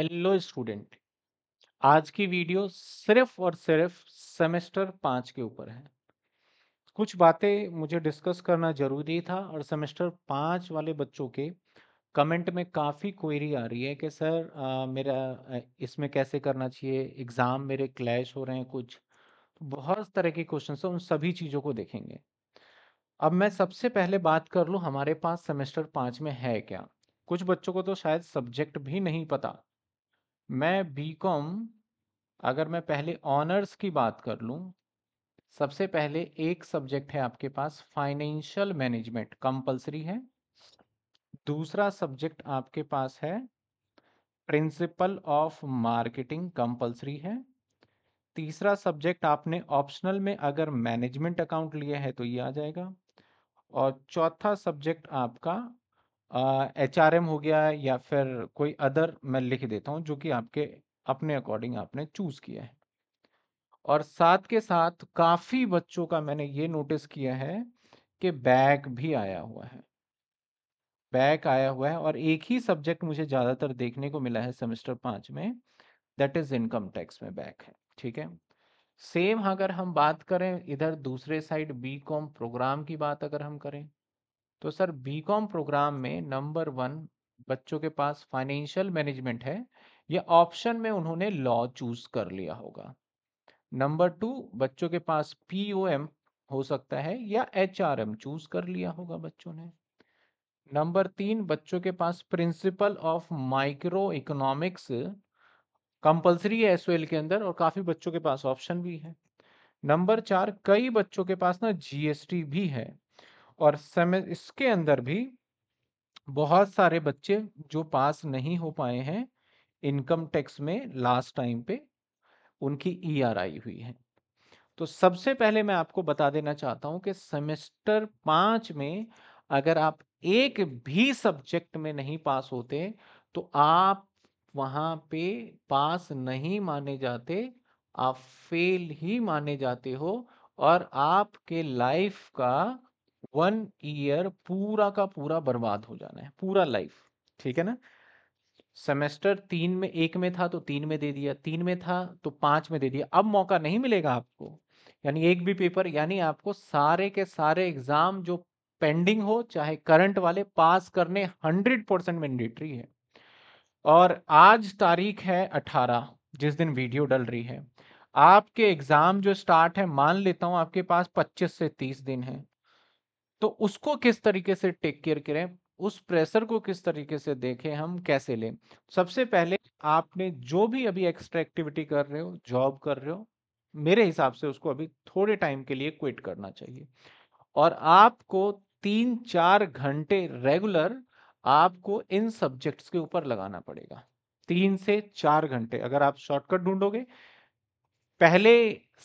hello student आज की video सिर्फ और सिर्फ सेमेस्टर पाँच के ऊपर है कुछ बातें मुझे डिस्कस करना ज़रूरी था और सेमेस्टर पाँच वाले बच्चों के कमेंट में काफ़ी क्वेरी आ रही है कि सर आ, मेरा इसमें कैसे करना चाहिए एग्ज़ाम मेरे क्लैश हो रहे हैं कुछ तो बहुत तरह के क्वेश्चन हैं उन सभी चीज़ों को देखेंगे अब मैं सबसे पहले बात कर लूँ हमारे पास सेमेस्टर पाँच में है क्या कुछ बच्चों को तो शायद सब्जेक्ट भी नहीं पता मैं बीकॉम अगर मैं पहले ऑनर्स की बात कर लूँ सबसे पहले एक सब्जेक्ट है आपके पास फाइनेंशियल मैनेजमेंट कंपलसरी है दूसरा सब्जेक्ट आपके पास है प्रिंसिपल ऑफ मार्केटिंग कंपलसरी है तीसरा सब्जेक्ट आपने ऑप्शनल में अगर मैनेजमेंट अकाउंट लिया है तो ये आ जाएगा और चौथा सब्जेक्ट आपका एच आर एम हो गया है या फिर कोई अदर मैं लिख देता हूँ जो कि आपके अपने अकॉर्डिंग आपने चूज किया है और साथ के साथ काफी बच्चों का मैंने ये नोटिस किया है कि बैक भी आया हुआ है बैक आया हुआ है और एक ही सब्जेक्ट मुझे ज्यादातर देखने को मिला है सेमेस्टर पांच में दैट इज इनकम टैक्स में बैक है ठीक है सेम अगर हम बात करें इधर दूसरे साइड बी कॉम प्रोग्राम की बात अगर हम करें तो सर बीकॉम प्रोग्राम में नंबर वन बच्चों के पास फाइनेंशियल मैनेजमेंट है या ऑप्शन में उन्होंने लॉ चूज कर लिया होगा नंबर टू बच्चों के पास पीओएम हो सकता है या एचआरएम चूज कर लिया होगा बच्चों ने नंबर तीन बच्चों के पास principle of microeconomics compulsory है एसओएल के अंदर और काफी बच्चों के पास ऑप्शन भी है नंबर चार कई बच्चों के पास ना जीएसटी भी है और समय इसके अंदर भी बहुत सारे बच्चे जो पास नहीं हो पाए हैं इनकम टैक्स में लास्ट टाइम पे उनकी ई आर आई हुई है तो सबसे पहले मैं आपको बता देना चाहता हूं कि सेमेस्टर पांच में अगर आप एक भी सब्जेक्ट में नहीं पास होते तो आप वहां पे पास नहीं माने जाते आप फेल ही माने जाते हो और आपके लाइफ का वन ईयर पूरा का पूरा बर्बाद हो जाना है पूरा लाइफ ठीक है ना सेमेस्टर तीन में एक में था तो तीन में दे दिया तीन में था तो पांच में दे दिया अब मौका नहीं मिलेगा आपको यानी एक भी पेपर यानी आपको सारे के सारे एग्जाम जो पेंडिंग हो चाहे करंट वाले पास करने हंड्रेड परसेंट मैंडेटरी है और आज तारीख है अठारह जिस दिन वीडियो डल रही है आपके एग्जाम जो स्टार्ट है मान लेता हूँ आपके पास पच्चीस से तीस दिन है तो उसको किस तरीके से टेक केयर करें उस प्रेशर को किस तरीके से देखें हम कैसे लें सबसे पहले आपने जो भी अभी एक्स्ट्रा एक्टिविटी कर रहे हो जॉब कर रहे हो मेरे हिसाब से उसको अभी थोड़े टाइम के लिए क्विट करना चाहिए और आपको तीन चार घंटे रेगुलर आपको इन सब्जेक्ट्स के ऊपर लगाना पड़ेगा तीन से चार घंटे अगर आप शॉर्टकट ढूंढोगे पहले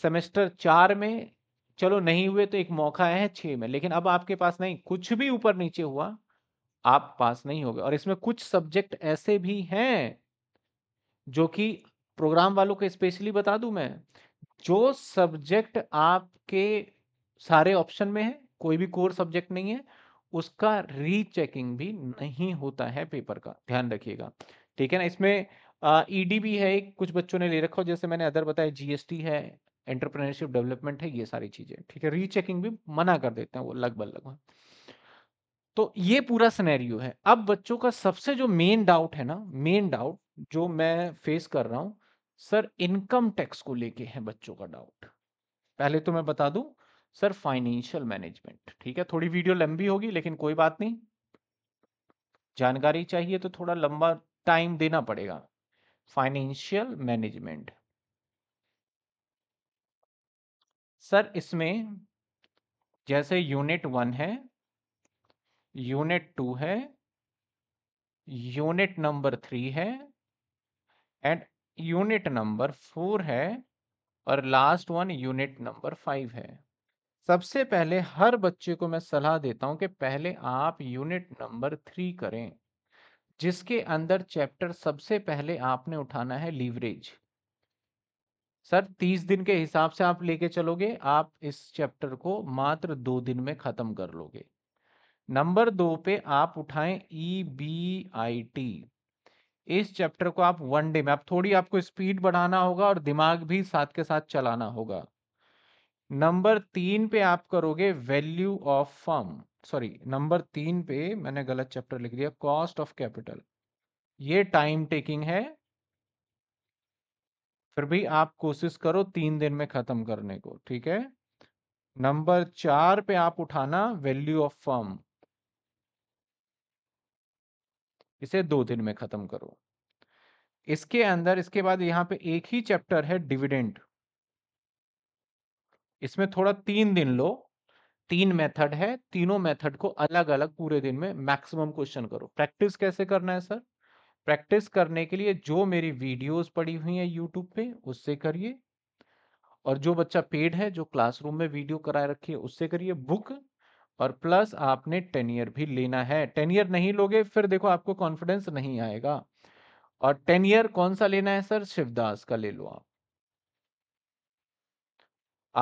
सेमेस्टर चार में चलो नहीं हुए तो एक मौका है छह में लेकिन अब आपके पास नहीं कुछ भी ऊपर नीचे हुआ आप पास नहीं हो गए और इसमें कुछ सब्जेक्ट ऐसे भी हैं जो कि प्रोग्राम वालों को स्पेशली बता दूं मैं जो सब्जेक्ट आपके सारे ऑप्शन में है कोई भी कोर सब्जेक्ट नहीं है उसका रीचेकिंग भी नहीं होता है पेपर का ध्यान रखिएगा ठीक है ना इसमें ईडी भी e है कुछ बच्चों ने ले रखा हो जैसे मैंने अदर बताया जीएसटी है एंटरप्रेन्योरशिप डेवलपमेंट है ये सारी चीजें ठीक है रीचेकिंग भी मना कर देते हैं वो लगभग लगभग तो ये पूरा सिनेरियो है अब बच्चों का सबसे जो मेन डाउट है ना मेन डाउट जो मैं फेस कर रहा हूं सर इनकम टैक्स को लेके है बच्चों का डाउट पहले तो मैं बता दू सर फाइनेंशियल मैनेजमेंट ठीक है थोड़ी वीडियो लंबी होगी लेकिन कोई बात नहीं जानकारी चाहिए तो थोड़ा लंबा टाइम देना पड़ेगा फाइनेंशियल मैनेजमेंट सर इसमें जैसे यूनिट वन है यूनिट टू है यूनिट नंबर थ्री है एंड यूनिट नंबर फोर है और last one unit number five है सबसे पहले हर बच्चे को मैं सलाह देता हूं कि पहले आप यूनिट नंबर थ्री करें जिसके अंदर चैप्टर सबसे पहले आपने उठाना है लीवरेज सर तीस दिन के हिसाब से आप लेके चलोगे आप इस चैप्टर को मात्र दो दिन में ख़त्म कर लोगे नंबर दो पे आप उठाएं ई बी आई टी इस चैप्टर को आप वन डे में आप थोड़ी आपको स्पीड बढ़ाना होगा और दिमाग भी साथ के साथ चलाना होगा नंबर तीन पे आप करोगे value of firm sorry number तीन पे मैंने गलत चैप्टर लिख दिया कॉस्ट ऑफ कैपिटल ये टाइम टेकिंग है फिर भी आप कोशिश करो तीन दिन में खत्म करने को ठीक है नंबर चार पे आप उठाना वैल्यू ऑफ फर्म इसे दो दिन में खत्म करो इसके अंदर इसके बाद यहां पे एक ही चैप्टर है डिविडेंड इसमें थोड़ा तीन दिन लो तीन मेथड है तीनों मेथड को अलग अलग पूरे दिन में मैक्सिमम क्वेश्चन करो प्रैक्टिस कैसे करना है सर प्रैक्टिस करने के लिए जो मेरी वीडियोस पड़ी हुई हैं यूट्यूब पे उससे करिए और जो बच्चा पेड है जो क्लासरूम में वीडियो कराए रखी है उससे करिए बुक और प्लस आपने टेन ईयर भी लेना है टेन ईयर नहीं लोगे फिर देखो आपको कॉन्फिडेंस नहीं आएगा और टेन ईयर कौन सा लेना है सर शिवदास का ले लो आप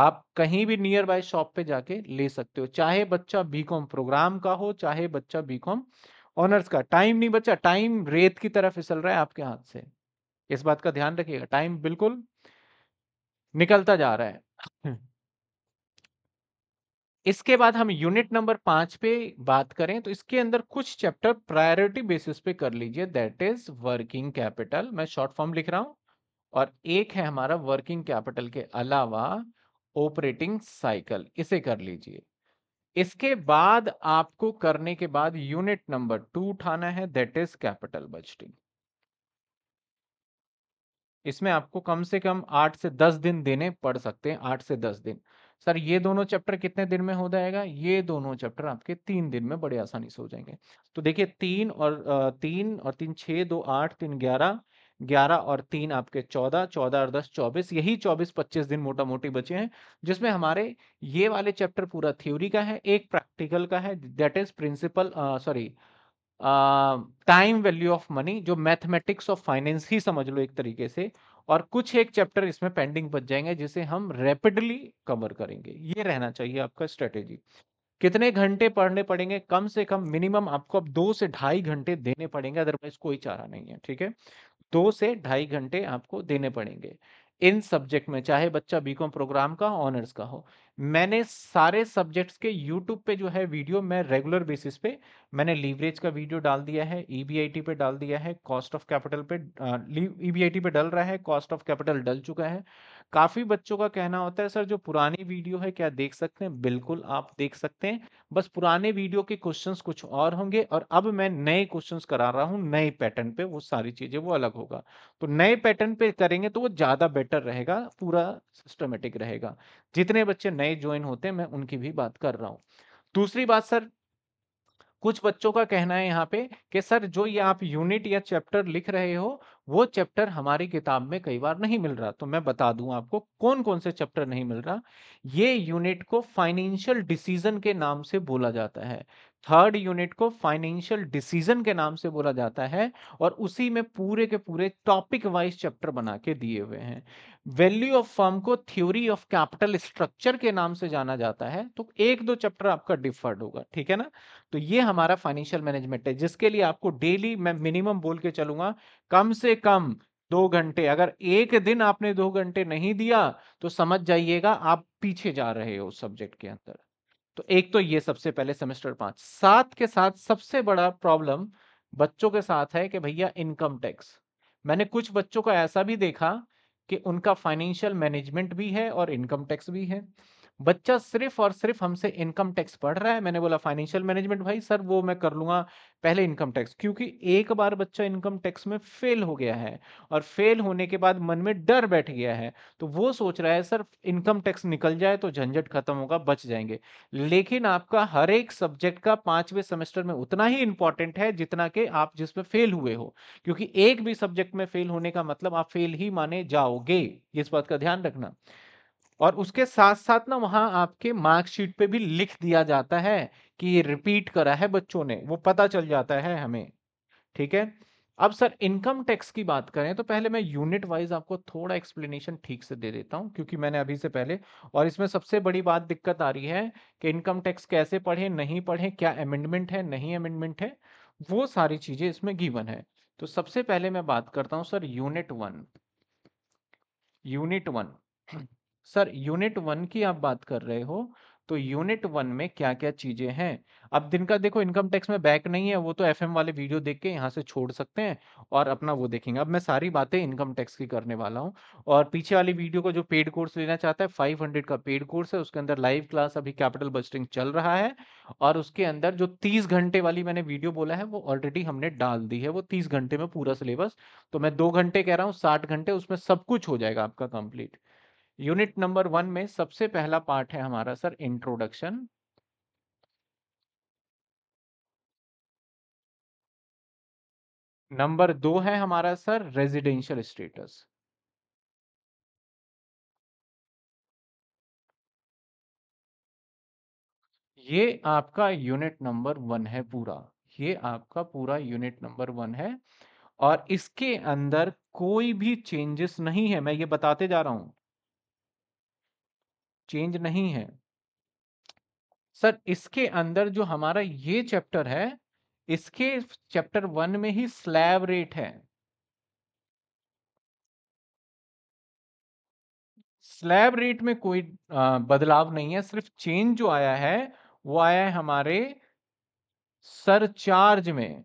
आप कहीं भी नियर बाय शॉप पे जाके ले सकते हो चाहे बच्चा बीकॉम प्रोग्राम का हो चाहे बच्चा बीकॉम ऑनर्स का टाइम नहीं बचा टाइम रेत की तरह फिसल रहा है आपके हाथ से इस बात का ध्यान रखिएगा टाइम बिल्कुल निकलता जा रहा है इसके बाद हम यूनिट नंबर पांच पे बात करें तो इसके अंदर कुछ चैप्टर प्रायोरिटी बेसिस पे कर लीजिए दैट इज वर्किंग कैपिटल मैं शॉर्ट फॉर्म लिख रहा हूं और एक है हमारा वर्किंग कैपिटल के अलावा ऑपरेटिंग साइकिल इसे कर लीजिए इसके बाद आपको करने के बाद यूनिट नंबर टू उठाना है दैट इज कैपिटल बजटिंग इसमें आपको कम से कम आठ से दस दिन देने पड़ सकते हैं आठ से दस दिन सर ये दोनों चैप्टर कितने दिन में हो जाएगा ये दोनों चैप्टर आपके तीन दिन में बड़े आसानी से हो जाएंगे तो देखिए तीन और तीन और तीन छः दो आठ तीन ग्यारह ग्यारह और तीन आपके चौदह चौदह और दस चौबीस यही चौबीस पच्चीस दिन मोटा मोटी बचे हैं जिसमें हमारे ये वाले चैप्टर पूरा थ्योरी का है एक प्रैक्टिकल का है that is principle sorry time value of money जो मैथमेटिक्स ऑफ फाइनेंस ही समझ लो एक तरीके से और कुछ एक चैप्टर इसमें पेंडिंग बच जाएंगे जिसे हम रैपिडली कवर करेंगे ये रहना चाहिए आपका स्ट्रेटेजी कितने घंटे पढ़ने पड़ेंगे कम से कम मिनिमम आपको अब दो से ढाई घंटे देने पड़ेंगे अदरवाइज कोई चारा नहीं है ठीक है दो से ढाई घंटे आपको देने पड़ेंगे इन सब्जेक्ट में चाहे बच्चा बीकॉम प्रोग्राम का ऑनर्स का हो मैंने सारे सब्जेक्ट्स के यूट्यूब पे जो है वीडियो मैं रेगुलर बेसिस पे मैंने लीवरेज का वीडियो डाल दिया है ईबीआईटी e पे डाल दिया है कॉस्ट ऑफ कैपिटल पे ईबीआईटी e पे डल रहा है कॉस्ट ऑफ कैपिटल डल चुका है काफी बच्चों का कहना होता है सर जो पुरानी वीडियो है क्या देख सकते हैं बिल्कुल आप देख सकते हैं बस पुराने वीडियो के क्वेश्चंस कुछ और होंगे और अब मैं नए क्वेश्चंस करा रहा हूँ नए पैटर्न पे वो सारी चीजें वो अलग होगा तो नए पैटर्न पे करेंगे तो वो ज्यादा बेटर रहेगा पूरा सिस्टमेटिक रहेगा जितने बच्चे नए ज्वाइन होते हैं मैं उनकी भी बात कर रहा हूँ दूसरी बात सर कुछ बच्चों का कहना है यहाँ पे कि सर जो ये आप यूनिट या चैप्टर लिख रहे हो वो चैप्टर हमारी किताब में कई बार नहीं मिल रहा तो मैं बता दूं आपको कौन कौन से चैप्टर नहीं मिल रहा ये यूनिट को फाइनेंशियल डिसीजन के नाम से बोला जाता है थर्ड यूनिट को फाइनेंशियल डिसीजन के नाम से बोला जाता है और उसी में पूरे के पूरे टॉपिक वाइज चैप्टर बना के दिए हुए हैं वैल्यू ऑफ फर्म को थ्योरी ऑफ कैपिटल स्ट्रक्चर के नाम से जाना जाता है तो एक दो चैप्टर आपका डिफर्ड होगा ठीक है ना तो ये हमारा फाइनेंशियल मैनेजमेंट है जिसके लिए आपको डेली मैं मिनिमम बोल के चलूंगा कम से कम दो घंटे अगर एक दिन आपने दो घंटे नहीं दिया तो समझ जाइएगा आप पीछे जा रहे हो सब्जेक्ट के अंदर तो एक तो ये सबसे पहले सेमेस्टर पांच सात के साथ सबसे बड़ा प्रॉब्लम बच्चों के साथ है कि भैया इनकम टैक्स मैंने कुछ बच्चों का ऐसा भी देखा कि उनका फाइनेंशियल मैनेजमेंट भी है और इनकम टैक्स भी है बच्चा सिर्फ और सिर्फ हमसे इनकम टैक्स पढ़ रहा है मैंने बोला फाइनेंशियल मैनेजमेंट भाई सर वो मैं कर लूंगा पहले इनकम टैक्स क्योंकि एक बार बच्चा इनकम टैक्स में फेल हो गया है और फेल होने के बाद मन में डर बैठ गया है तो वो सोच रहा है सर इनकम टैक्स निकल जाए तो झंझट खत्म होगा बच जाएंगे लेकिन आपका हर एक सब्जेक्ट का पांचवें सेमेस्टर में उतना ही इंपॉर्टेंट है जितना के आप जिसमें फेल हुए हो क्योंकि एक भी सब्जेक्ट में फेल होने का मतलब आप फेल ही माने जाओगे इस बात का ध्यान रखना और उसके साथ साथ ना वहां आपके मार्कशीट पे भी लिख दिया जाता है कि ये रिपीट करा है बच्चों ने वो पता चल जाता है हमें ठीक है अब सर इनकम टैक्स की बात करें तो पहले मैं यूनिट वाइज आपको थोड़ा एक्सप्लेनेशन ठीक से दे देता हूं क्योंकि मैंने अभी से पहले और इसमें सबसे बड़ी बात दिक्कत आ रही है कि इनकम टैक्स कैसे पढ़े नहीं पढ़े क्या अमेंडमेंट है नहीं अमेंडमेंट है वो सारी चीजें इसमें गिवन है तो सबसे पहले मैं बात करता हूं sir unit one unit one sir unit one की आप बात कर रहे हो तो यूनिट वन में क्या क्या चीजें हैं अब दिन का देखो इनकम टैक्स में बैक नहीं है वो तो एफएम वाले वीडियो देख के यहाँ से छोड़ सकते हैं और अपना वो देखेंगे अब मैं सारी बातें इनकम टैक्स की करने वाला हूँ और पीछे वाली वीडियो को जो पेड कोर्स लेना चाहता है 500 का पेड कोर्स है उसके अंदर लाइव क्लास अभी कैपिटल बजटिंग चल रहा है और उसके अंदर जो तीस घंटे वाली मैंने वीडियो बोला है वो ऑलरेडी हमने डाल दी है वो तीस घंटे में पूरा सिलेबस तो मैं दो घंटे कह रहा हूँ साठ घंटे उसमें सब कुछ हो जाएगा आपका कंप्लीट यूनिट नंबर वन में सबसे पहला पार्ट है हमारा सर इंट्रोडक्शन नंबर दो है हमारा सर रेजिडेंशियल स्टेटस ये आपका यूनिट नंबर वन है पूरा ये आपका पूरा यूनिट नंबर वन है और इसके अंदर कोई भी चेंजेस नहीं है मैं ये बताते जा रहा हूं चेंज नहीं है सर इसके अंदर जो हमारा ये चैप्टर है इसके चैप्टर वन में ही स्लैब रेट है स्लैब रेट में कोई बदलाव नहीं है सिर्फ चेंज जो आया है वो आया है हमारे सरचार्ज में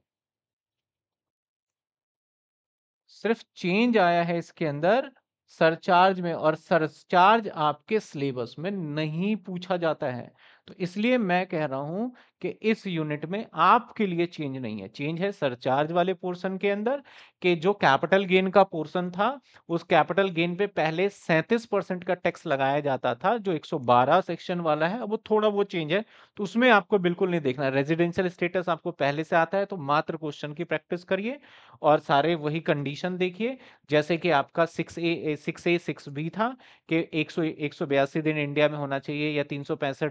सिर्फ चेंज आया है इसके अंदर सरचार्ज में और सरचार्ज आपके सिलेबस में नहीं पूछा जाता है तो इसलिए मैं कह रहा हूं कि इस यूनिट में आपके लिए चेंज नहीं है चेंज है सरचार्ज वाले पोर्शन के अंदर कि जो कैपिटल गेन का पोर्शन था उस कैपिटल गेन पे पहले 37 परसेंट का टैक्स लगाया जाता था जो 112 सेक्शन वाला है वो थोड़ा वो चेंज है तो उसमें आपको बिल्कुल नहीं देखना रेजिडेंशियल स्टेटस आपको पहले से आता है तो मात्र क्वेश्चन की प्रैक्टिस करिए और सारे वही कंडीशन देखिए जैसे कि आपका six A six A six B था कि एक सौ दिन इंडिया में होना चाहिए या तीन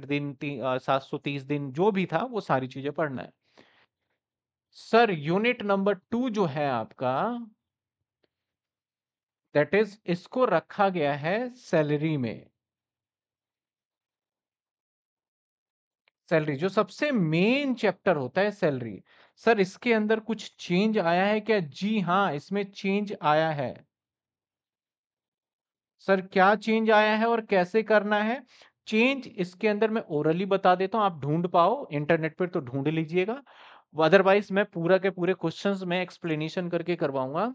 दिन सात सौ तीस दिन जो भी था था वो सारी चीजें पढ़ना है सर यूनिट नंबर टू जो है आपका दैट इज इसको रखा गया है सैलरी में सैलरी जो सबसे मेन चैप्टर होता है सैलरी सर इसके अंदर कुछ चेंज आया है क्या जी हाँ इसमें चेंज आया है सर क्या चेंज आया है और कैसे करना है चेंज इसके अंदर मैं ओरली बता देता हूं आप ढूंढ पाओ इंटरनेट पर तो ढूंढ लीजिएगा अदरवाइज मैं पूरा के पूरे क्वेश्चंस में एक्सप्लेनेशन करके करवाऊंगा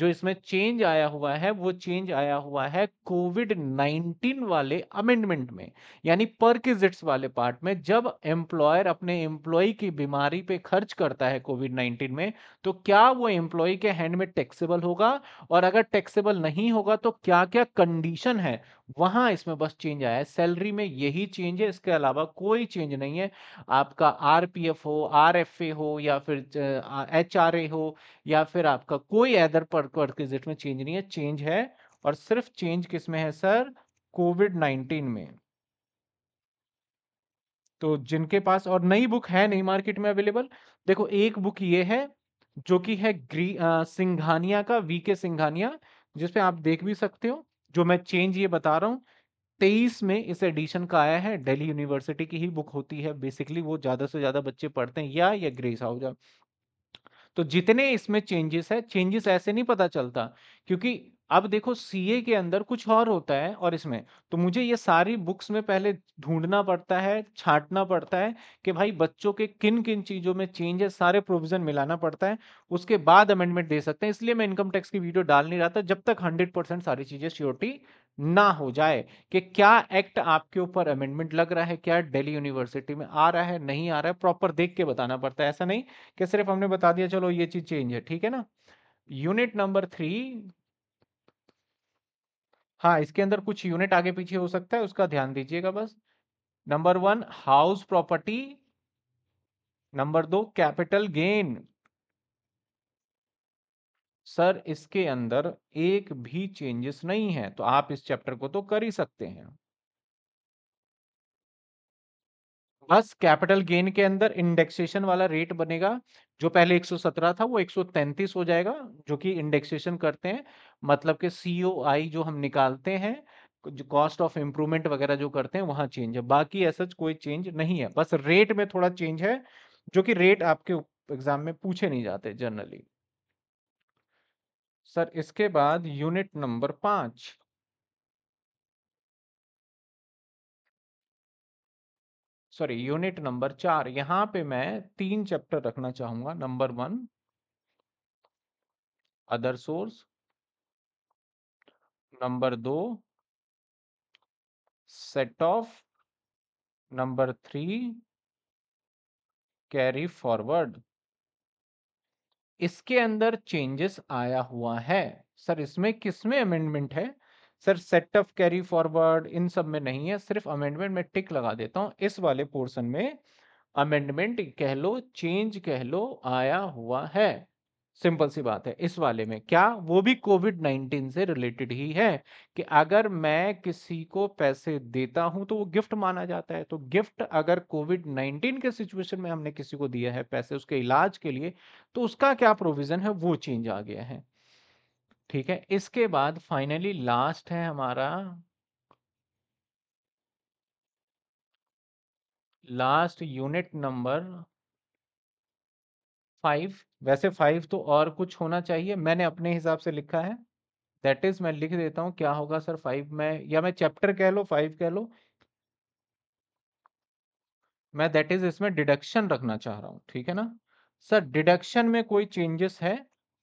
जो इसमें चेंज आया हुआ है वो चेंज आया हुआ है कोविड 19 वाले अमेंडमेंट में यानी किजिट्स वाले पार्ट में जब एम्प्लॉयर अपने एम्प्लॉय की बीमारी पे खर्च करता है कोविड 19 में तो क्या वो एम्प्लॉय के हैंड में टैक्सेबल होगा और अगर टैक्सेबल नहीं होगा तो क्या क्या कंडीशन है वहां इसमें बस चेंज आया है सैलरी में यही चेंज है इसके अलावा कोई चेंज नहीं है आपका आरपीएफ हो आरएफए हो हो या फिर एच आर ए हो या फिर आपका कोई अदर परिजिट में चेंज नहीं है चेंज है और सिर्फ चेंज किस में है सर कोविड नाइनटीन में तो जिनके पास और नई बुक है नई मार्केट में अवेलेबल देखो एक बुक ये है जो कि है ग्री आ, सिंघानिया का वी के सिंघानिया जिसपे आप देख भी सकते हो जो मैं चेंज ये बता रहा हूँ तेईस में इस एडिशन का आया है दिल्ली यूनिवर्सिटी की ही बुक होती है बेसिकली वो ज़्यादा से ज़्यादा बच्चे पढ़ते हैं या या ग्रेस हाउजा तो जितने इसमें चेंजेस है चेंजेस ऐसे नहीं पता चलता क्योंकि अब देखो सीए के अंदर कुछ और होता है और इसमें तो मुझे ये सारी बुक्स में पहले ढूंढना पड़ता है छांटना पड़ता है कि भाई बच्चों के किन किन चीज़ों में चेंज है सारे प्रोविजन मिलाना पड़ता है उसके बाद अमेंडमेंट दे सकते हैं इसलिए मैं इनकम टैक्स की वीडियो डाल नहीं रहा था जब तक हंड्रेड परसेंट सारी चीज़ें श्योरिटी ना हो जाए कि क्या एक्ट आपके ऊपर अमेंडमेंट लग रहा है क्या दिल्ली यूनिवर्सिटी में आ रहा है नहीं आ रहा है प्रॉपर देख के बताना पड़ता है ऐसा नहीं कि सिर्फ हमने बता दिया चलो ये चीज़ चेंज है ठीक है ना यूनिट नंबर थ्री हाँ इसके अंदर कुछ यूनिट आगे पीछे हो सकता है उसका ध्यान दीजिएगा बस number one house property number दो कैपिटल गेन सर इसके अंदर एक भी चेंजेस नहीं है तो आप इस चैप्टर को तो कर ही सकते हैं बस कैपिटल गेन के अंदर इंडेक्सेशन वाला रेट बनेगा जो पहले 117 था वो 133 हो जाएगा जो कि इंडेक्सेशन करते हैं मतलब कि सीओआई जो हम निकालते हैं जो कॉस्ट ऑफ इम्प्रूवमेंट वगैरह जो करते हैं वहाँ चेंज है बाकी ऐसा कोई चेंज नहीं है बस रेट में थोड़ा चेंज है जो कि रेट आपके एग्जाम में पूछे नहीं जाते जनरली सर इसके बाद यूनिट नंबर पाँच सॉरी यूनिट नंबर चार यहां पे मैं तीन चैप्टर रखना चाहूंगा number one other source number दो set off number three carry forward इसके अंदर चेंजेस आया हुआ है सर इसमें किसमें अमेंडमेंट है sir set off carry forward इन सब में नहीं है सिर्फ अमेंडमेंट में टिक लगा देता हूँ इस वाले पोर्सन में अमेंडमेंट कह लो चेंज कह लो आया हुआ है सिंपल सी बात है इस वाले में क्या वो भी कोविड नाइन्टीन से रिलेटेड ही है कि अगर मैं किसी को पैसे देता हूं तो वो गिफ्ट माना जाता है तो गिफ्ट अगर कोविड नाइन्टीन के सिचुएशन में हमने किसी को दिया है पैसे उसके इलाज के लिए तो उसका क्या प्रोविजन है वो चेंज आ गया है ठीक है इसके बाद फाइनली लास्ट है हमारा लास्ट यूनिट नंबर फाइव वैसे फाइव तो और कुछ होना चाहिए मैंने अपने हिसाब से लिखा है दैट इज मैं लिख देता हूं क्या होगा सर फाइव में या मैं चैप्टर कह लो फाइव कह लो मैं दैट इज इसमें डिडक्शन रखना चाह रहा हूं ठीक है ना सर डिडक्शन में कोई चेंजेस है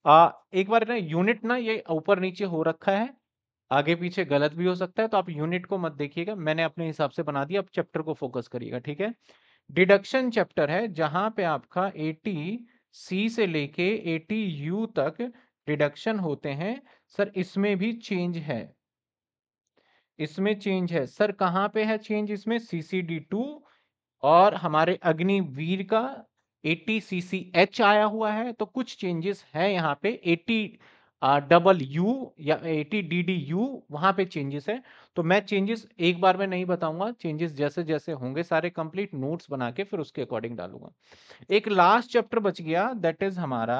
आ, एक बार ना यूनिट ना ये ऊपर नीचे हो रखा है आगे पीछे गलत भी हो सकता है तो आप यूनिट को मत देखिएगा मैंने अपने हिसाब से बना दिया अब चैप्टर को फोकस करिएगा ठीक है डिडक्शन चैप्टर है जहां पे आपका टी सी से लेके टी यू तक डिडक्शन होते हैं सर इसमें भी चेंज है इसमें चेंज है सर कहाँ पे है चेंज इसमें सीसीडी टू और हमारे अग्निवीर का एटी सी सी एच आया हुआ है तो कुछ चेंजेस है यहाँ पे एटी डबल यू या एटी डी डी यू वहाँ पे चेंजेस है तो मैं चेंजेस एक बार में नहीं बताऊंगा चेंजेस जैसे जैसे होंगे सारे कंप्लीट नोट्स बना के फिर उसके अकॉर्डिंग डालूंगा एक लास्ट चैप्टर बच गया दैट इज हमारा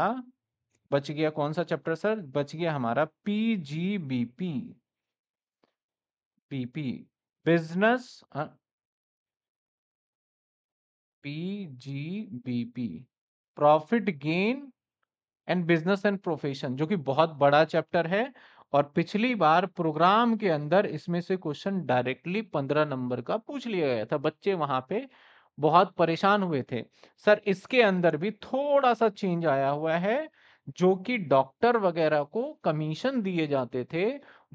बच गया कौन सा चैप्टर सर बच गया हमारा P G B P P business P profit gain and business and profession जो कि बहुत बड़ा चैप्टर है और पिछली बार प्रोग्राम के अंदर इसमें से क्वेश्चन डायरेक्टली पंद्रह नंबर का पूछ लिया गया था बच्चे वहां पे बहुत परेशान हुए थे सर इसके अंदर भी थोड़ा सा चेंज आया हुआ है जो कि डॉक्टर वगैरह को कमीशन दिए जाते थे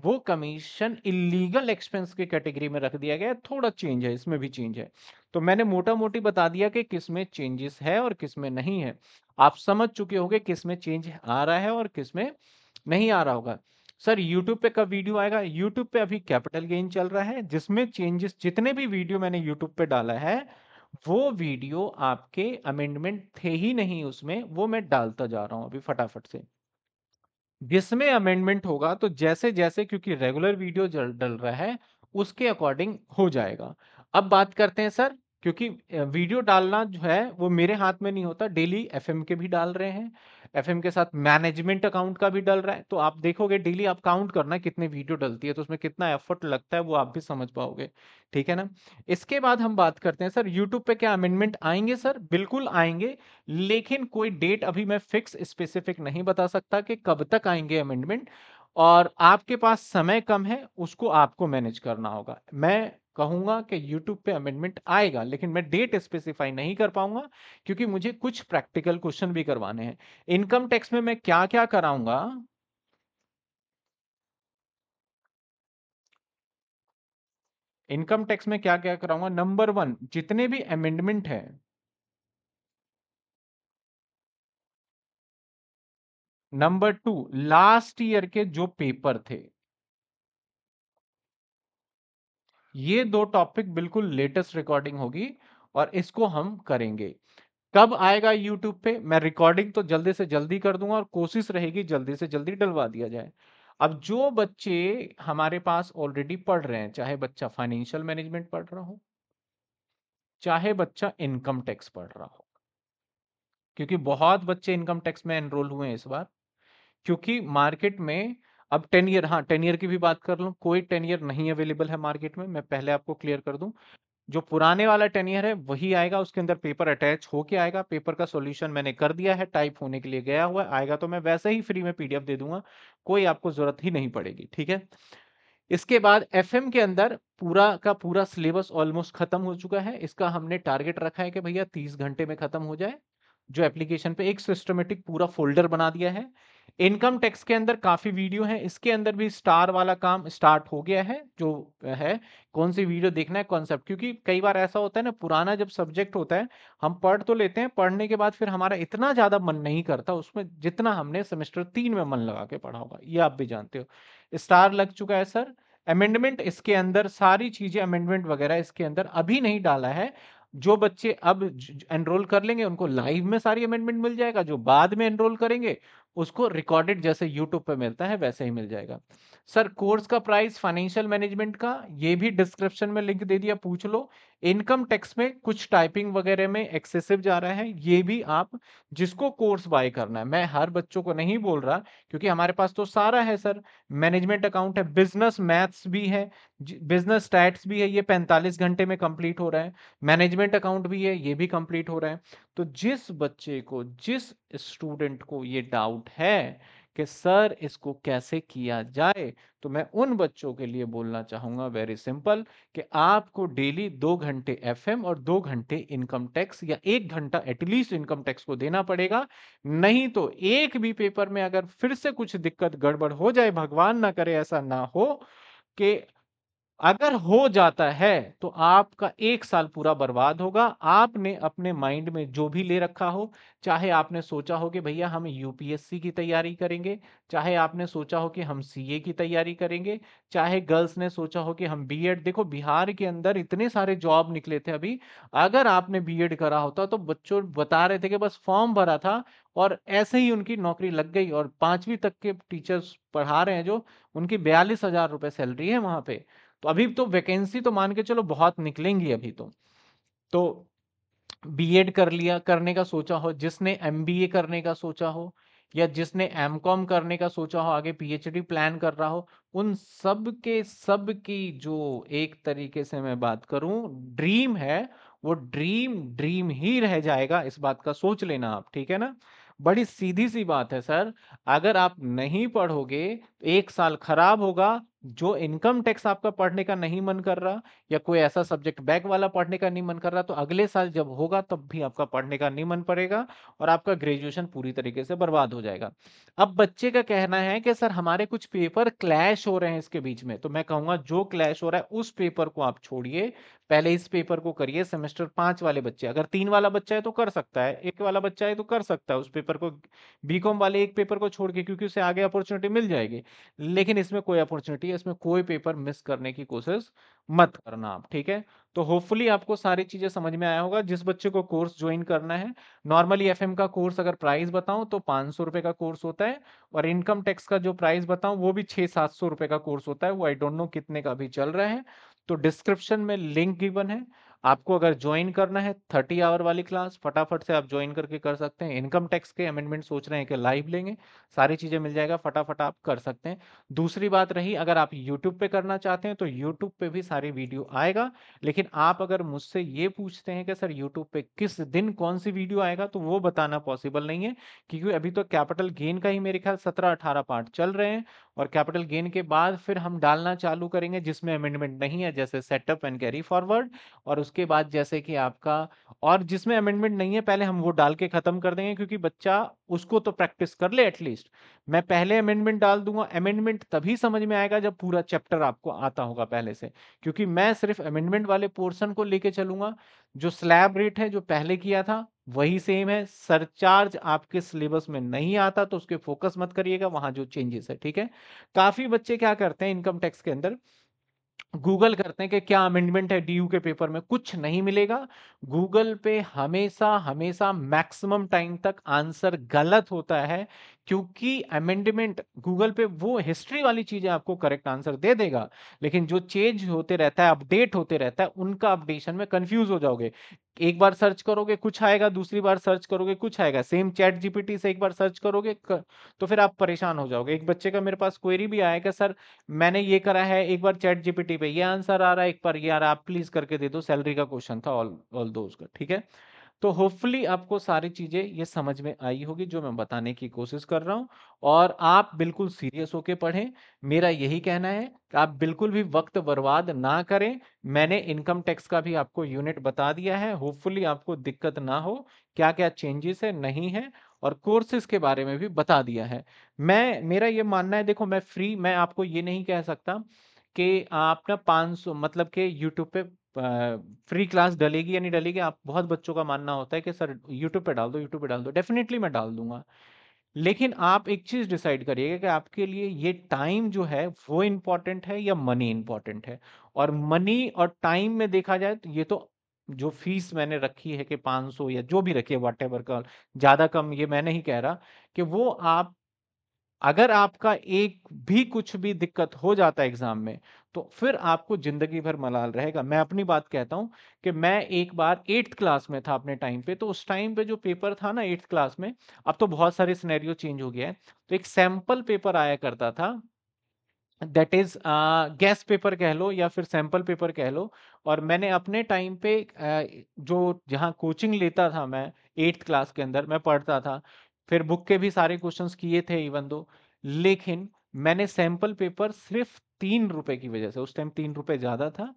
वो कमीशन इलीगल एक्सपेंस के कैटेगरी में रख दिया गया है थोड़ा चेंज है इसमें भी चेंज है तो मैंने मोटा मोटी बता दिया कि किस में चेंजेस है और किस में नहीं है आप समझ चुके होंगे किस में चेंज आ रहा है और किस में नहीं आ रहा होगा सर यूट्यूब पे कब वीडियो आएगा यूट्यूब पे अभी कैपिटल गेन चल रहा है जिसमें चेंजेस जितने भी वीडियो मैंने यूट्यूब पे डाला है वो वीडियो आपके अमेंडमेंट थे ही नहीं उसमें वो मैं डालता जा रहा हूँ अभी फटाफट से जिसमें अमेंडमेंट होगा तो जैसे जैसे क्योंकि रेगुलर वीडियो डल रहा है उसके अकॉर्डिंग हो जाएगा अब बात करते हैं सर क्योंकि वीडियो डालना जो है वो मेरे हाथ में नहीं होता डेली एफएम के भी डाल रहे हैं एफ के साथ मैनेजमेंट अकाउंट का भी डल रहा है तो आप देखोगे डेली आप काउंट करना कितनी वीडियो डलती है तो उसमें कितना एफर्ट लगता है वो आप भी समझ पाओगे ठीक है ना इसके बाद हम बात करते हैं सर यूट्यूब पे क्या अमेंडमेंट आएंगे सर बिल्कुल आएंगे लेकिन कोई डेट अभी मैं फिक्स स्पेसिफिक नहीं बता सकता कि कब तक आएंगे अमेंडमेंट और आपके पास समय कम है उसको आपको मैनेज करना होगा मैं कहूंगा कि यूट्यूब पे अमेंडमेंट आएगा लेकिन मैं डेट स्पेसिफाई नहीं कर पाऊंगा क्योंकि मुझे कुछ प्रैक्टिकल क्वेश्चन भी करवाने हैं इनकम टैक्स में मैं क्या क्या कराऊंगा इनकम टैक्स में क्या क्या कराऊंगा नंबर वन जितने भी अमेंडमेंट है नंबर टू लास्ट ईयर के जो पेपर थे ये दो टॉपिक बिल्कुल लेटेस्ट रिकॉर्डिंग होगी और इसको हम करेंगे कब आएगा यूट्यूब पे मैं रिकॉर्डिंग तो जल्दी से जल्दी कर दूंगा और कोशिश रहेगी जल्दी से जल्दी डलवा दिया जाए अब जो बच्चे हमारे पास ऑलरेडी पढ़ रहे हैं चाहे बच्चा फाइनेंशियल मैनेजमेंट पढ़ रहा हो चाहे बच्चा इनकम टैक्स पढ़ रहा हो क्योंकि बहुत बच्चे इनकम टैक्स में एनरोल हुए हैं इस बार क्योंकि मार्केट में अब टेन ईयर हाँ टेन ईयर की भी बात कर लो कोई टेन ईयर नहीं अवेलेबल है मार्केट में मैं पहले आपको क्लियर कर दूं जो पुराने वाला टेन ईयर है वही आएगा उसके अंदर पेपर अटैच होके आएगा पेपर का सॉल्यूशन मैंने कर दिया है टाइप होने के लिए गया हुआ आएगा तो मैं वैसे ही फ्री में पीडीएफ दे दूंगा कोई आपको जरूरत ही नहीं पड़ेगी ठीक है इसके बाद एफएम के अंदर पूरा का पूरा सिलेबस ऑलमोस्ट खत्म हो चुका है इसका हमने टारगेट रखा है कि भैया तीस घंटे में खत्म हो जाए जो एप्लीकेशन पे एक सिस्टमेटिक पूरा फोल्डर बना दिया है इनकम टैक्स के अंदर काफ़ी वीडियो है इसके अंदर भी स्टार वाला काम स्टार्ट हो गया है जो है कौन सी वीडियो देखना है कॉन्सेप्ट क्योंकि कई बार ऐसा होता है ना पुराना जब सब्जेक्ट होता है हम पढ़ तो लेते हैं पढ़ने के बाद फिर हमारा इतना ज़्यादा मन नहीं करता उसमें जितना हमने सेमेस्टर तीन में मन लगा के पढ़ा होगा ये आप भी जानते हो स्टार लग चुका है सर अमेंडमेंट इसके अंदर सारी चीज़ें अमेंडमेंट वगैरह इसके अंदर अभी नहीं डाला है जो बच्चे अब एनरोल कर लेंगे उनको लाइव में सारी अमेंडमेंट मिल जाएगा जो बाद में एनरोल करेंगे उसको रिकॉर्डेड जैसे यूट्यूब पे मिलता है वैसे ही मिल जाएगा सर कोर्स का प्राइस फाइनेंशियल मैनेजमेंट का ये भी डिस्क्रिप्शन में लिंक दे दिया पूछ लो इनकम टैक्स में कुछ टाइपिंग वगैरह में एक्सेसिव जा रहा है ये भी आप जिसको कोर्स बाय करना है मैं हर बच्चों को नहीं बोल रहा क्योंकि हमारे पास तो सारा है सर मैनेजमेंट अकाउंट है बिजनेस मैथ्स भी है बिजनेस स्टैट्स भी है ये पैंतालीस घंटे में कंप्लीट हो रहा है मैनेजमेंट अकाउंट भी है ये भी कंप्लीट हो रहा है तो जिस बच्चे को जिस स्टूडेंट को ये डाउट है कि सर इसको कैसे किया जाए तो मैं उन बच्चों के लिए बोलना चाहूंगा वेरी सिंपल कि आपको डेली दो घंटे एफएम और दो घंटे इनकम टैक्स या एक घंटा एटलीस्ट इनकम टैक्स को देना पड़ेगा नहीं तो एक भी पेपर में अगर फिर से कुछ दिक्कत गड़बड़ हो जाए भगवान ना करे ऐसा ना हो कि अगर हो जाता है तो आपका एक साल पूरा बर्बाद होगा आपने अपने माइंड में जो भी ले रखा हो चाहे आपने सोचा हो कि भैया हम यूपीएससी की तैयारी करेंगे चाहे आपने सोचा हो कि हम सीए की तैयारी करेंगे चाहे गर्ल्स ने सोचा हो कि हम बीएड देखो बिहार के अंदर इतने सारे जॉब निकले थे अभी अगर आपने बी करा होता तो बच्चों बता रहे थे कि बस फॉर्म भरा था और ऐसे ही उनकी नौकरी लग गई और पांचवी तक के टीचर्स पढ़ा रहे हैं जो उनकी बयालीस हजार रुपए सैलरी है वहां पे तो अभी तो वैकेंसी तो मान के चलो बहुत निकलेंगी अभी तो तो बीएड कर लिया करने का सोचा हो जिसने एमबीए करने का सोचा हो या जिसने एम कॉम करने का सोचा हो आगे पीएचडी प्लान कर रहा हो उन सब के सब की जो एक तरीके से मैं बात करूं ड्रीम है वो ड्रीम ड्रीम ही रह जाएगा इस बात का सोच लेना आप ठीक है ना बड़ी सीधी सी बात है सर अगर आप नहीं पढ़ोगे तो एक साल खराब होगा जो इनकम टैक्स आपका पढ़ने का नहीं मन कर रहा या कोई ऐसा सब्जेक्ट बैक वाला पढ़ने का नहीं मन कर रहा तो अगले साल जब होगा तब भी आपका पढ़ने का नहीं मन पड़ेगा और आपका ग्रेजुएशन पूरी तरीके से बर्बाद हो जाएगा अब बच्चे का कहना है कि सर हमारे कुछ पेपर क्लैश हो रहे हैं इसके बीच में तो मैं कहूंगा जो क्लैश हो रहा है उस पेपर को आप छोड़िए पहले इस पेपर को करिए सेमेस्टर पांच वाले बच्चे अगर तीन वाला बच्चा है तो कर सकता है एक वाला बच्चा है तो कर सकता है उस पेपर को बीकॉम वाले एक पेपर को छोड़ के क्योंकि उसे आगे अपॉर्चुनिटी मिल जाएगी लेकिन इसमें कोई अपॉर्चुनिटी है इसमें कोई पेपर मिस करने की कोशिश मत करना आप ठीक है तो होपफुली आपको सारी चीजें समझ में आया होगा जिस बच्चे को कोर्स ज्वाइन करना है नॉर्मली एफ का कोर्स अगर प्राइस बताऊं तो पांच सौ रुपए का कोर्स होता है और इनकम टैक्स का जो प्राइस बताऊं वो भी छह सात सौ रुपए का कोर्स होता है वो आई डोंट नो कितने का भी चल रहा है तो डिस्क्रिप्शन में लिंक गिवन है आपको अगर ज्वाइन करना है थर्टी आवर वाली क्लास फटाफट से आप ज्वाइन करके कर सकते हैं इनकम टैक्स के अमेंडमेंट सोच रहे हैं कि लाइव लेंगे सारी चीज़ें मिल जाएगा फटाफट आप कर सकते हैं दूसरी बात रही अगर आप यूट्यूब पे करना चाहते हैं तो यूट्यूब पे भी सारी वीडियो आएगा लेकिन आप अगर मुझसे ये पूछते हैं कि सर यूट्यूब पे किस दिन कौन सी वीडियो आएगा तो वो बताना पॉसिबल नहीं है क्योंकि अभी तो कैपिटल गेन का ही मेरे ख्याल सत्रह अठारह पार्ट चल रहे हैं और कैपिटल गेन के बाद फिर हम डालना चालू करेंगे जिसमें अमेंडमेंट नहीं है जैसे सेटअप एंड कैरी फॉरवर्ड और उसके बाद जैसे कि आपका और जिसमें अमेंडमेंट नहीं है पहले हम वो डाल के ख़त्म कर देंगे क्योंकि बच्चा उसको तो प्रैक्टिस कर ले एटलीस्ट मैं पहले अमेंडमेंट डाल दूंगा अमेंडमेंट तभी समझ में आएगा जब पूरा चैप्टर आपको आता होगा पहले से क्योंकि मैं सिर्फ अमेंडमेंट वाले पोर्सन को लेके चलूंगा जो स्लैब रेट है जो पहले किया था वही सेम है सरचार्ज आपके सिलेबस में नहीं आता तो उसके फोकस मत करिएगा वहां जो चेंजेस है ठीक है काफी बच्चे क्या करते हैं इनकम टैक्स के अंदर गूगल करते हैं कि क्या अमेंडमेंट है डीयू के पेपर में कुछ नहीं मिलेगा गूगल पे हमेशा हमेशा मैक्सिमम टाइम तक आंसर गलत होता है क्योंकि अमेंडमेंट गूगल पे वो हिस्ट्री वाली चीजें आपको करेक्ट आंसर दे देगा लेकिन जो चेंज होते रहता है अपडेट होते रहता है उनका अपडेशन में कंफ्यूज हो जाओगे एक बार सर्च करोगे कुछ आएगा दूसरी बार सर्च करोगे कुछ आएगा सेम चैट जीपीटी से एक बार सर्च करोगे कर, तो फिर आप परेशान हो जाओगे एक बच्चे का मेरे पास क्वेरी भी आया कि सर मैंने ये करा है एक बार चैट जीपीटी पे ये आंसर आ रहा है एक बार ये आ रहा है आप प्लीज करके दे दो सैलरी का क्वेश्चन था ऑल ऑल दो ठीक है तो होपफुली आपको सारी चीजें ये समझ में आई होगी जो मैं बताने की कोशिश कर रहा हूँ और आप बिल्कुल सीरियस होके पढ़ें मेरा यही कहना है कि आप बिल्कुल भी वक्त बर्बाद ना करें मैंने इनकम टैक्स का भी आपको यूनिट बता दिया है होपफुली आपको दिक्कत ना हो क्या क्या चेंजेस है नहीं है और कोर्सेज के बारे में भी बता दिया है मैं मेरा ये मानना है देखो मैं फ्री मैं आपको ये नहीं कह सकता कि आप ना पाँच मतलब के यूट्यूब पे फ्री क्लास डलेगी या नहीं डलेगी आप बहुत बच्चों का मानना होता है कि सर यूट्यूब पे डाल दो यूट्यूब पे डाल दो डेफिनेटली मैं डाल दूंगा लेकिन आप एक चीज डिसाइड करिएगा कि आपके लिए ये टाइम जो है वो इम्पॉर्टेंट है या मनी इंपॉर्टेंट है और मनी और टाइम में देखा जाए तो ये तो जो फीस मैंने रखी है कि 500 या जो भी रखी है वाट एवर का ज़्यादा कम ये मैं नहीं कह रहा कि वो आप अगर आपका एक भी कुछ भी दिक्कत हो जाता है एग्जाम में तो फिर आपको जिंदगी भर मलाल रहेगा मैं अपनी बात कहता हूं कि मैं एक बार एट्थ क्लास में था अपने टाइम पे तो उस टाइम पे जो पेपर था ना एट्थ क्लास में अब तो बहुत सारे सिनेरियो चेंज हो गया है तो एक सैंपल पेपर आया करता था दैट इज गैस पेपर कह लो या फिर सैंपल पेपर कह लो और मैंने अपने टाइम पे uh, जो जहाँ कोचिंग लेता था मैं एट्थ क्लास के अंदर मैं पढ़ता था फिर बुक के भी सारे क्वेश्चंस किए थे इवन दो लेकिन मैंने सैंपल पेपर सिर्फ तीन रुपए की वजह से उस टाइम तीन रुपए ज़्यादा था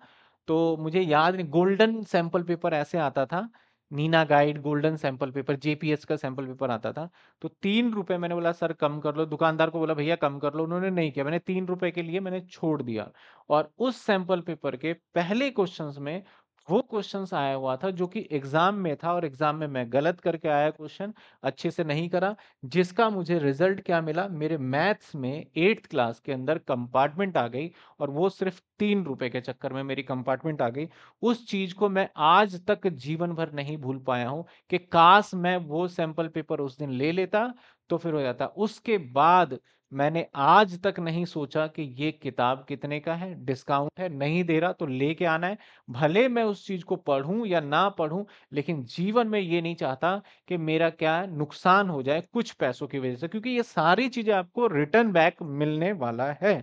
तो मुझे याद नहीं गोल्डन सैंपल पेपर ऐसे आता था Neena guide golden sample paper JPS का सैंपल पेपर आता था तो तीन रुपए मैंने बोला सर कम कर लो दुकानदार को बोला भैया कम कर लो उन्होंने नहीं किया मैंने तीन रुपए के लिए मैंने छोड़ दिया और उस सैंपल पेपर के पहले क्वेश्चंस में वो क्वेश्चन आया हुआ था जो कि एग्जाम में था और एग्जाम में मैं गलत करके आया क्वेश्चन अच्छे से नहीं करा जिसका मुझे रिजल्ट क्या मिला मेरे मैथ्स में एट्थ क्लास के अंदर कंपार्टमेंट आ गई और वो सिर्फ तीन रुपए के चक्कर में मेरी कंपार्टमेंट आ गई उस चीज को मैं आज तक जीवन भर नहीं भूल पाया हूं कि काश मैं वो सैंपल पेपर उस दिन ले लेता तो फिर हो जाता उसके बाद मैंने आज तक नहीं सोचा कि ये किताब कितने का है डिस्काउंट है नहीं दे रहा तो लेके आना है भले मैं उस चीज को पढ़ूं या ना पढ़ूं लेकिन जीवन में ये नहीं चाहता कि मेरा क्या नुकसान हो जाए कुछ पैसों की वजह से क्योंकि ये सारी चीजें आपको रिटर्न बैक मिलने वाला है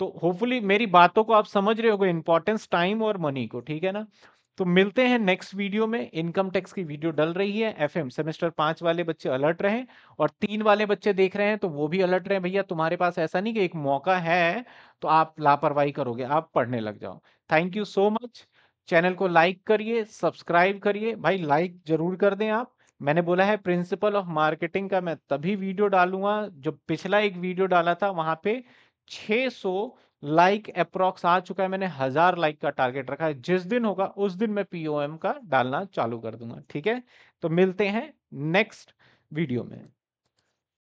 तो होपफुली मेरी बातों को आप समझ रहे हो इंपॉर्टेंस टाइम और मनी को ठीक है ना तो मिलते हैं नेक्स्ट वीडियो में इनकम टैक्स की वीडियो डल रही है एफएम सेमेस्टर पांच वाले बच्चे अलर्ट रहे और तीन वाले बच्चे देख रहे हैं तो वो भी अलर्ट रहे भैया तुम्हारे पास ऐसा नहीं कि एक मौका है तो आप लापरवाही करोगे आप पढ़ने लग जाओ thank you so much channel को लाइक करिए सब्सक्राइब करिए भाई लाइक जरूर कर दें आप मैंने बोला है प्रिंसिपल ऑफ मार्केटिंग का मैं तभी वीडियो डालूंगा जो पिछला एक वीडियो डाला था वहां पे 600 लाइक अप्रोक्स आ चुका है मैंने हजार लाइक का टारगेट रखा है जिस दिन होगा उस दिन मैं पीओएम का डालना चालू कर दूंगा ठीक है तो मिलते हैं नेक्स्ट वीडियो में